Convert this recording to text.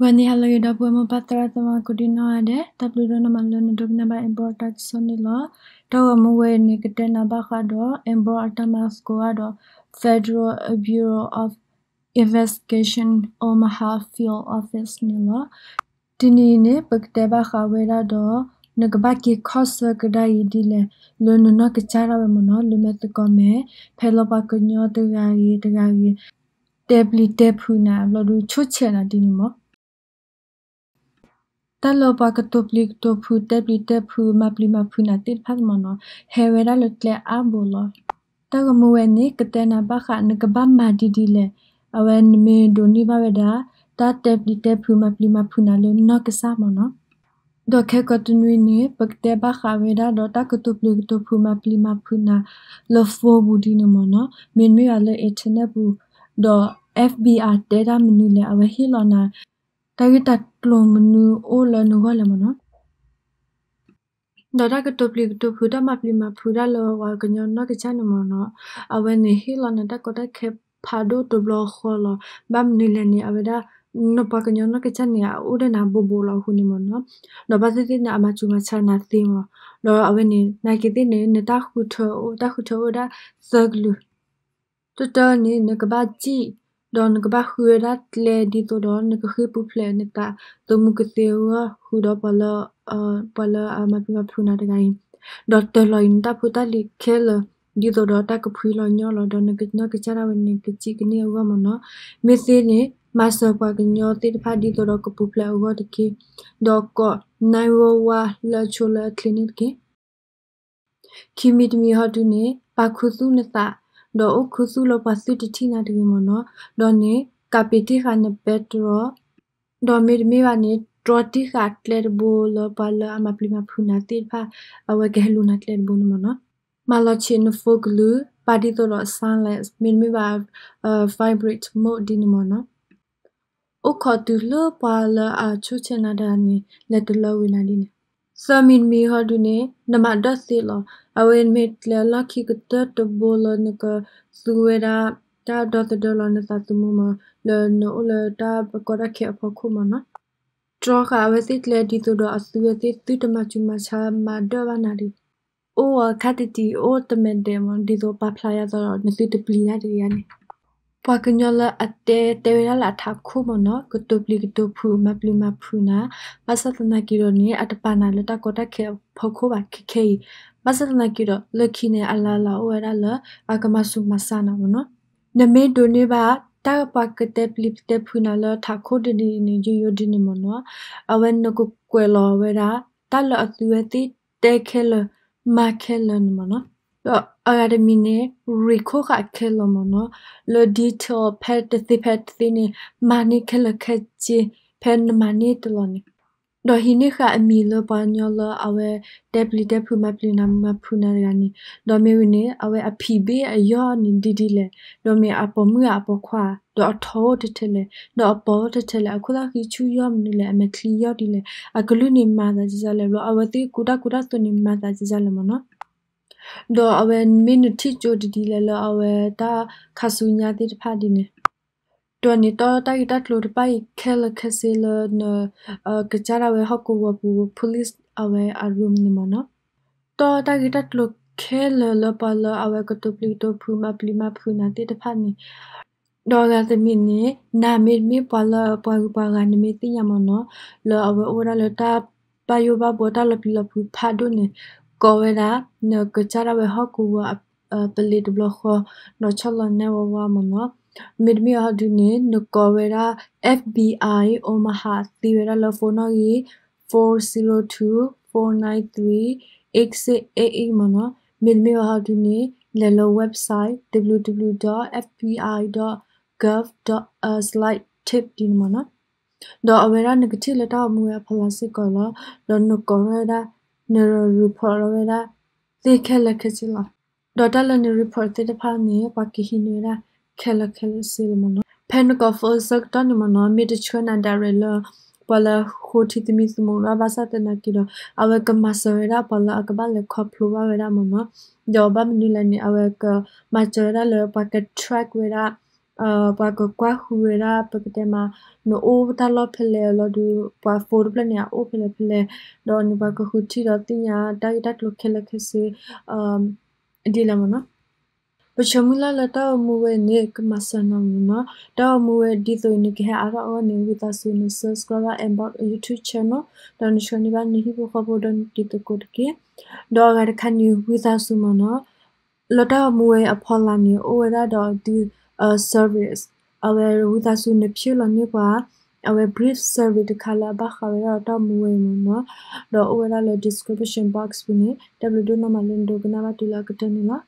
When the hello you dapu mo patra tama kudina ade taplu do na manlo na dog na ba important soni lo to mo we ni kete na ba kha do important mas ko ado Federal Bureau of Investigation Omaha Field Office ni lo tini ni pakte ba kha we ra do na ka ba ki khos ka da yi di le lo no no ka cha ra mo no lo me to ko me phelo ba ko nyo to ga yi to ga yi tablet tapu na lo du chu che na tini mo တာလောပါကတုပလီတုဖူတက်ပလီတက်ဖူမပလီမဖူနာတိဖတ်မနောဟဲဝဲရာလကလအာဘူလောတာကမဝဲနိကတနာဘခနကဘမာဒီဒီလေအဝဲနမေဒိုနိဘဝဲဒါတာတက်ပလီတက်ဖူမပလီမဖူနာလေနောကဆာမနောဒိုခဲကတနွေနိပကတေဘခဝဲဒါဒေါတာကတုပလီတုဖူမပလီမဖူနာလဖိုဘူဒီနမနောမင်မီရလေအစ်တနဘူဒေါ FBR data menu le awe hilona တာဂီတတ်ကလိုမနူအိုလနုဝလမနောဒါရကတပလီကတဖူဒမပလီမဖူရလောဝါကညောနကချနမနောအဝနေဟီလနတကတခေဖာဒိုတဘလခောလဘမ်နီလနီအဝဒါနပကညောနကချနီအူဒနာဘဘလခုနိမနောနဘသတိနာအမချူမချနာသိမလောအဝနေနာကိတိနေနတခုထောတခုထောဒါသဂလူတတနေနကဘာကြီးดอนกบะคือรัดเลดีตัวดอนนก็คือปุเพลนตาตัวมุกเตียวหูดอปลอเอ่อปลออามาพิมาพูนาตะไกดอตลอยนตาพุตาลิเคลဒီတော့တော့တကဖီလောညောလောတော့ငကနကချရဝင်ကချိကနေဝမနောမေစီနေမဆပ်ကညောတိတဖာဒီတော့ကပူပလောဝတကိဒေါကနိုင်ဝဝလချိုလကလင်းစ်ကေခိမိတမီဟတ်တူနေပါခုစုနသဒေါ်အခုစုလပစီတတိနာဒီမနောဒေါ်နေကပတိခနပက်ထရောဒေါ်မီမီဝနီတရတိခတ်လက်ဘူလပလအမပလီမဖူနာတိဖာအဝဂဲလူနာလက်ဘူနမနောမလချင်ဖုဂလူပါဒီတရဆန်လက်မီမီဝဖိုင်ဘရိတ်မိုဒီနမနောဥခတူလပလအချုချနာဒာနီလက်တလဝီနာဒီနေဆာမင်မီဟာဒူနေနမဒတ်စီလောအဝင်းမစ်လလခိကတတဘောလနကစုဝေရာတာဒတ်ဒလနသတမမလနိုလတာပကရခေဖခုမနတရခအဝစစ်လေဒီတဒအစုဝေတိတမချူမချာမဒဝနာဒီအိုခတတီအိုတမန်ဒေမဒီဇောပဖလာရသောနစီတပလီရတရနေပွားကညောလာအတဲတဲရလာထခုမနော်ကတုပလီကတုဖူမပလီမဖူနာမဆတနာကီရိုနီအတပနာလတကောတခေဖခုပါခေခေမဆတနာကီရိုလခိနေအလာလာဝရလာအကမဆုမဆနာမနော်နမေဒိုနေပါတာပါကတဲ့ပလစ်တဲ့ဖူနာလာထခုဒနီနီယိုယိုဒနီမနော်အဝဲနကုကွယ်လောဝဲတာတလအသူဝဲတိတဲခဲလမခဲလနမနော်တော့အာဒမီနေရီခိုခခဲလမနလော်ဒီတောဖက်တသိဖက်သိနေမာနိခဲလခဲချေဖန်မနိတလောနိတော့ဟိနေခအမီလပညောလအဝဲတက်ပလီတက်ဖူမပလီနာမဖူနာရနိတော့မေဝနေအဝဲအဖီဘေးအယောနိဒီဒီလေတော့မေအပေါ်မှုအပေါ်ခွာတော့အထောတထလေတော့အပေါ်တထလေအခုလာခီချူယောမနိလေအမခလီယောဒီလေအဂလူနိမာသာဇဇလေလောအဝတိကုဒကုဒသွနိမာသာဇဇလေမနောဒေါ်အဝဲမင်းတိချိုဒီဒီလဲလအဝဲတာခါဆူညာတိတဖာဒီနေတော်နေတော့တိုက်တက်လို့တပိုက်ခဲလခစေလနကကြရဝဲဟကူဝပူပူလစ်အဝဲအရုံနေမနတော့တိုက်တက်လို့ခဲလလပလအဝဲကတူပလီတိုဖူမပလီမဖူနာတိတဖာနေဒေါ်လာသမီနေနာမေမေပလပဝပဂန်မေတိယမနလောအဝဲအိုရလတာပယောဘဘောတလပီလဖူဖာဒုန်ကောဝေဒာနကချာရဝဟကူဝပလီဒဘလခနချလနေဝဝမနမစ်မီအဒူနေနကောဝေရာ FBI အိုမဟာတီဝေရာလဖုန်နော်ကြီး402 493 8688မနမစ်မီအဒူနေလေလော website www.fbi.gov.slide/tip ဒီမနတော့အဝေရာ negative လက်တော့မူရဖလာစစ်ကောလတော့နကောဝေရာ neroruphorovera tikhela khachila dota la nerupor te da pha ne pa ki hinera khela khela silmono penkof sak tan mono mi de chona darelo pala khoti timi sumura basa tana kilo awe kamasera pala akaba le khopluwa vera mono joba mnila ni awe ka machera le packet track vera အဘကကွာဟူရာပကတမနိုအိုတလဖလေလဒူပွာဖိုရပလနီယာအိုဖလေဖလေဒေါ်နိဘကခုချီရတင်ညာတိုက်တက်လခဲလခဲစီအဒီလမနော်ပချမူလာလတောမူဝဲနေကမဆနမနတောမူဝဲဒီသွင်းကဟအရောနေဝီတာဆူနဆပ်စကရာအမ်ဘော YouTube channel ဒန်ရှနိဘာနေဟိဘခဘောဒန်တီတကုတ်ကေဒေါ်ဂရခန်ယူဝီတာဆူမနလတောမူဝဲအဖော်လာနေအိုဝဲရာဒေါ်ဒီ a service အဝဲဝဒါဆုနေဖြူလနေကွာအဝဲ brief survey တခါလာဘာခဝဲတော့မူဝဲမနော်တော့ overall description box ပြနေ www.nomalendo ကနာဝတူလာကတနေလား